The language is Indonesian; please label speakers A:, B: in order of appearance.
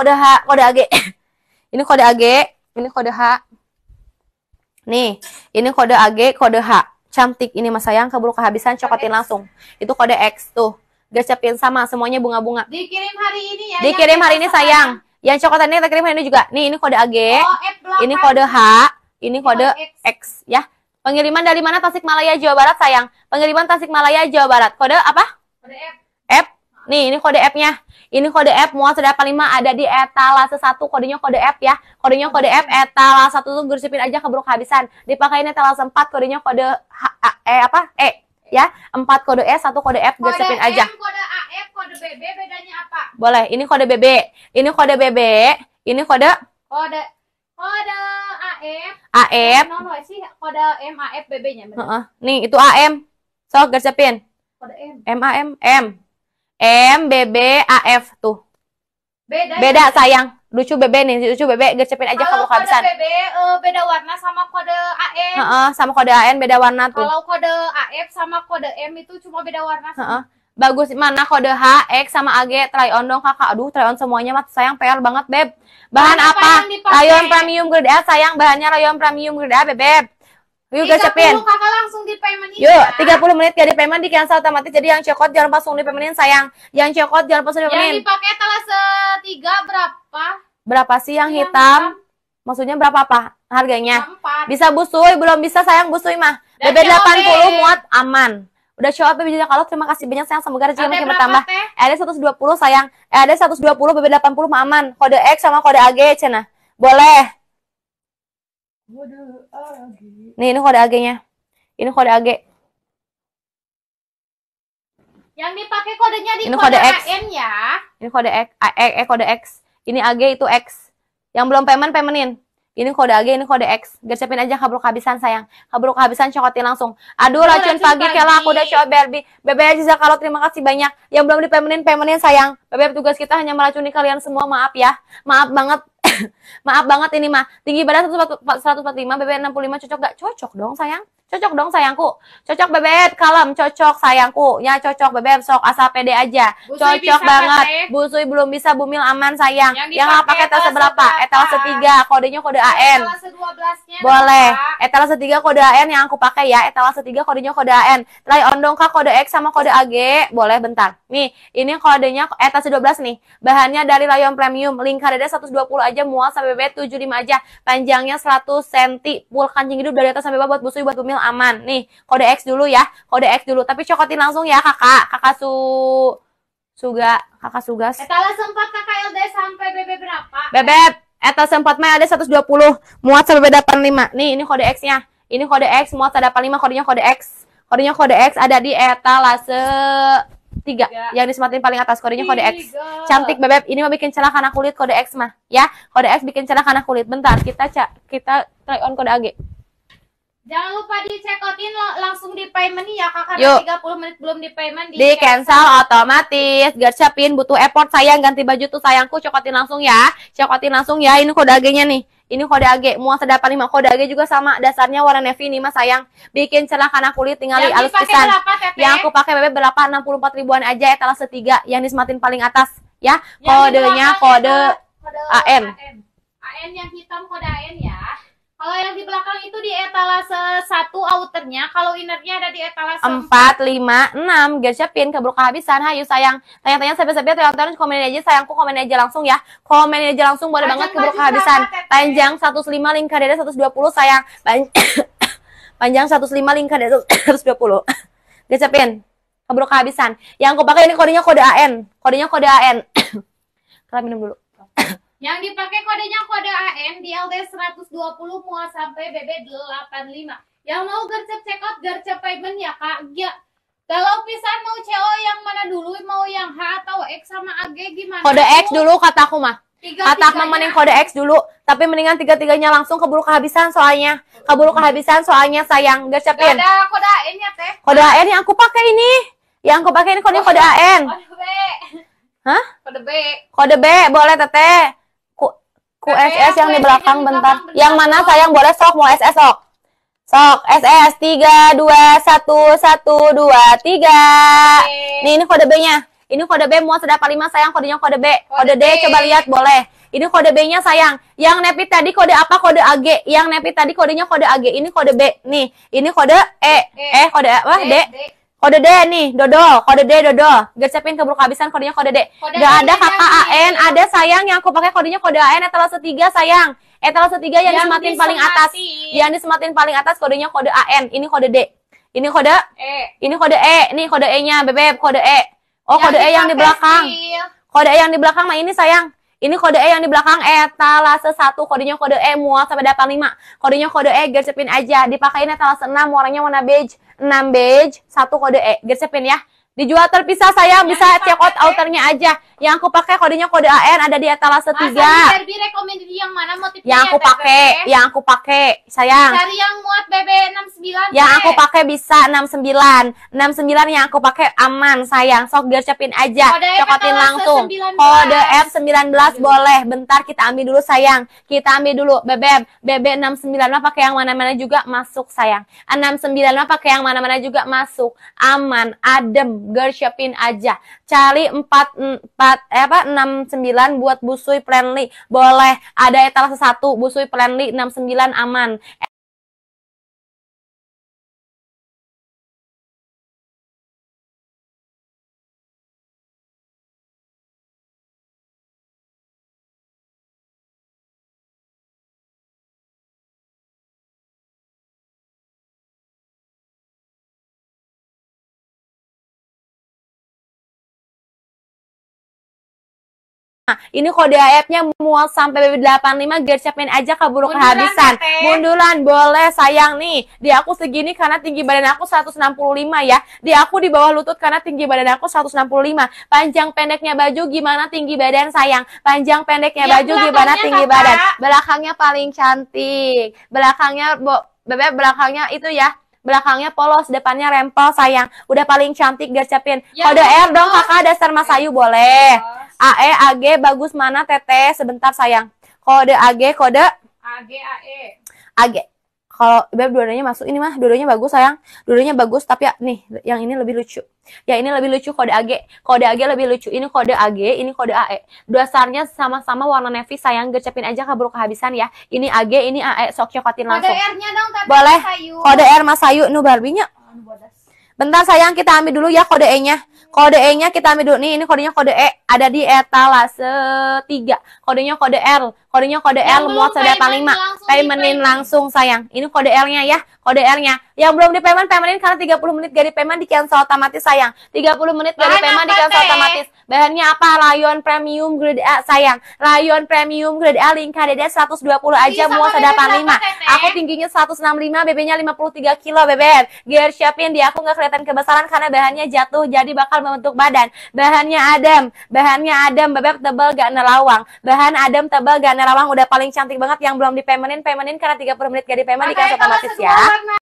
A: kode H, kode AG. ini kode AG, ini kode H. Nih, ini kode AG, kode H. Cantik ini Mas sayang, keburu kehabisan cokotin langsung. Itu kode X tuh. siapin sama semuanya bunga-bunga. Dikirim
B: hari ini ya. Dikirim hari ini sayang.
A: sayang. Yang cokotannya kita kirim hari ini juga. Nih, ini kode AG. Oh, ini kode H, ini kode X. X ya. Pengiriman dari mana Tasikmalaya Jawa Barat sayang? Pengiriman Tasikmalaya Jawa Barat. Kode apa? Kode F. F Nih, ini kode app-nya. Ini kode app Muasada 5 ada di etalase 1, kodenya kode app ya. Kodenya kode app etalase 1 tuh gresipin aja keburu kehabisan. Dipakai etalase 4 kodenya kode H, A, E apa? E ya. 4 kode E, 1 kode F gresipin aja. M,
B: kode A, AF, kode B, B bedanya apa? Boleh, ini
A: kode BB. Ini kode BB, ini kode
B: kode kode AF. AF. No, no, sih kode M AF BB-nya. Heeh. Uh -uh.
A: Nih, itu AM. So, gresipin. Kode M. M A M M. M B B A F tuh.
B: Beda. Ya? Beda ya? sayang.
A: Lucu bebe nih, lucu bebe gercepin aja kalau kode habisan.
B: bebe uh, beda warna sama kode AN. Heeh, sama kode AN beda warna tuh. Kalau kode AF sama kode M itu cuma beda warna.
A: Heeh. Bagus mana kode H, X sama AG, try on dong kakak. Aduh, try on semuanya mat sayang PR banget, Beb. Bahan, Bahan apa? apa? Rayon premium grade A sayang, bahannya rayon premium grade A, beb Yuk guys siapin. kakak
B: langsung di payment ini Yuk,
A: 30 ya. menit ya di payment di cancel otomatis. Jadi yang cekot jangan langsung di paymentin sayang. Yang cekot jangan langsung di paymentin. Yang
B: dipakai telah tiga berapa?
A: Berapa sih yang, iya, hitam? Maksudnya berapa apa harganya? 4. Bisa busui, belum bisa sayang busui mah. BB 80 muat aman. Udah show up BB kalau terima kasih banyak sayang semoga rezeki makin bertambah. Ada 120 sayang. Eh, Ada 120 BB 80 mah aman. Kode X sama kode AG cenah. Boleh. Nih, ini kode AG-nya. Ini kode AG.
B: Yang dipakai kodenya di ini kode, kode X. AN ya.
A: Ini kode X, A, e, e, kode X. Ini AG itu X. Yang belum payment, paymentin. Ini kode AG, ini kode X. Gercepin aja kabur kehabisan sayang. Kabur kehabisan cokotin langsung. Aduh, racun, racun pagi, pagi. kela aku udah coba Bebe Bebe Aziza kalau terima kasih banyak. Yang belum dipemenin, pemenin sayang. Bebe tugas kita hanya meracuni kalian semua, maaf ya. Maaf banget Maaf banget ini mah. Tinggi badan 145, bb 65 cocok gak? Cocok dong sayang. Cocok dong sayangku. Cocok bebet kalem, cocok sayangku. Ya cocok bebet sok asal pede aja. Busui cocok banget. Busui belum bisa bumil aman sayang. Yang, apa ya, pakai etalase berapa? Etalase tiga kodenya kode AN. Etalase
B: 12 Boleh.
A: Etalase tiga kode AN yang aku pakai ya. Etalase tiga kodenya kode AN. Try on dong Kak kode X sama kode AG. Boleh bentar. Nih, ini kodenya etalase 12 nih. Bahannya dari rayon premium. Lingkar dada 120 aja, muas sampai bebet 75 aja. Panjangnya 100 cm. pul kancing hidup dari atas sampai bawah buat busui buat bumil langsung aman. Nih, kode X dulu ya. Kode X dulu. Tapi cokotin langsung ya, Kakak. Kakak su Suga, Kakak Sugas.
B: Etala sempat Kakak LD sampai BB
A: berapa? Bebep, eta sempat mah ada 120, muat sampai 85. Nih, ini kode X-nya. Ini kode X, muat sampai 85, kodenya kode X. Kodenya kode X ada di etalase tiga yang disematin paling atas kodenya kode X tiga. cantik bebek ini mau bikin celah karena kulit kode X mah ya kode X bikin celah karena kulit bentar kita cak kita try on kode AG
B: Jangan lupa out in langsung di payment ya kakak Yuk. 30 menit belum di payment di, di cancel, cancel
A: otomatis. Gercapin butuh effort sayang ganti baju tuh sayangku cokotin langsung ya. Cokotin langsung ya. Ini kode agenya nih. Ini kode AG muasa dapat lima. Kode AG juga sama dasarnya warna navy nih Mas sayang. Bikin celah karena kulit tinggal Yang alus pisan. Yang aku pakai bebek berapa? 64 ribuan aja etalase setiga yang disematin paling atas ya. Kodenya kode, kode,
B: kode AM. AM. AM yang hitam kode AM ya. Kalau yang di belakang itu di etalase satu outernya, kalau innernya ada di etalase empat,
A: lima, enam. Gak siapin, keburu kehabisan. Hayu sayang, tanya-tanya sampai-sampai tanya, komen aja sayangku komen aja langsung ya. Komen aja langsung boleh banget keburu kehabisan. Panjang 105 lingkar dada 120 sayang. Panjang 105 lingkar dada 120. Gak siapin, keburu kehabisan. Yang aku pakai ini kodenya kode AN. Kodenya kode AN. Kita minum dulu.
B: Yang dipakai kodenya kode AN di LD 120 muat sampai BB 85. Yang mau gercep check out, gercep payment ya Kak. Ya. Kalau pisan mau CO yang mana dulu? Mau yang H atau X sama AG gimana? Kode X dulu
A: kataku mah. kata aku mending kode X dulu, tapi mendingan tiga-tiganya langsung keburu kehabisan soalnya. Keburu kehabisan soalnya sayang, gercepin. Gak ada
B: kode AN-nya teh.
A: Kode AN yang aku pakai ini. Yang aku pakai ini kode kode AN.
B: Kode B. Hah? Kode B.
A: Kode B boleh teteh.
B: Ku SS yang di belakang bentar. Yang mana sayang
A: boleh sok mau SS sok. Sok SS 3 2 1 1 2 3. Nih ini kode B-nya. Ini kode B mau sudah 5 sayang kodenya kode B. Kode, kode D coba lihat boleh. Ini kode B-nya sayang. Yang Nepi tadi kode apa? Kode AG. Yang Nepi tadi kodenya kode AG. Ini kode B. Nih, ini kode E. E, eh, e kode apa? D. D. Kode D nih, Dodo. Kode D, Dodo. siapin keburu kehabisan kodenya kode D. Kode Gak ada kakak AN, ada sayang yang aku pakai kodenya kode AN etalase 3 sayang. Etalase 3 yang, yang disematin, paling atas. Yang disematin paling atas kodenya kode AN. Ini kode D. Ini kode E. Ini kode E. Nih kode E-nya, Bebek, kode E. Oh, yang kode E yang di belakang. Kode E yang di belakang mah ini sayang. Ini kode E yang di belakang etalase eh, 1, kodenya kode E mual sampai 85. Kodenya kode E gercepin aja. Dipakai ya, etalase 6, warnanya warna beige. 6 beige, 1 kode E. Gercepin ya. Dijual terpisah saya bisa check out outernya aja. Yang aku pakai kodenya kode AN ada di etalase 3. Masa, biar,
B: biar, komen jadi yang mana motifnya yang aku ya, pakai yang
A: aku pakai sayang cari
B: yang muat BB 69 yang aku
A: pakai bisa 69 69 yang aku pakai aman sayang sok gercepin aja cokotin langsung kode F19 boleh bentar kita ambil dulu sayang kita ambil dulu BBM BB 69 mah pakai yang mana-mana juga masuk sayang 69 mah pakai yang mana-mana juga masuk aman adem gercepin aja cari 4 4 eh, apa 69 buat busui friendly boleh ada etalase 1, busui plan 69 aman. ini kode AF-nya muat sampai 85 biar siapin aja keburu Munduran, kehabisan. Kate. mundulan boleh sayang nih. Di aku segini karena tinggi badan aku 165 ya. Di aku di bawah lutut karena tinggi badan aku 165. Panjang pendeknya baju gimana tinggi badan sayang. Panjang pendeknya ya, baju gimana tinggi kata. badan. Belakangnya paling cantik. Belakangnya bo, bebek belakangnya itu ya belakangnya polos, depannya rempel sayang. Udah paling cantik gercepin. Ya, Kode R dong kakak dasar masayu boleh. Ya. AE AG bagus mana Teteh? Sebentar sayang. Kode AG kode AG AE. AG. Kalau beb dua-duanya masuk ini mah dua-duanya bagus sayang. Dua-duanya bagus tapi ya, nih yang ini lebih lucu. Ya ini lebih lucu kode AG. Kode AG lebih lucu. Ini kode AG, ini kode AE. Dasarnya sama-sama warna navy sayang gercepin aja kabur kehabisan ya. Ini AG, ini AE sok cokotin langsung. Kode
B: R-nya dong tapi Boleh. Kode R Mas Ayu nu
A: Barbinya. Bentar sayang kita ambil dulu ya kode E-nya. Kode E-nya kita ambil dulu. Nih ini kodenya kode E ada di etalase 3. Kodenya kode R. Kodenya kode L muat sedia paling 5. Paymentin langsung sayang. Ini kode L-nya ya. Kode R-nya. Yang belum di payment, paymentin karena 30 menit gak payment di cancel otomatis sayang. 30 menit gak payment di cancel otomatis. Bahannya apa? Rayon premium grade A, sayang. Rayon premium grade A, lingkar dede 120 aja, iya, muat ada lima Aku tingginya 165, BB-nya 53 kilo, BBM. Gear siapin dia, aku nggak kelihatan kebesaran karena bahannya jatuh, jadi bakal membentuk badan. Bahannya adam bahannya adam bebek tebal gak nerawang. Bahan adam tebal gak nerawang, udah paling cantik banget yang belum dipemenin, pemenin karena 30 menit gak dipemen, dikasih otomatis ya.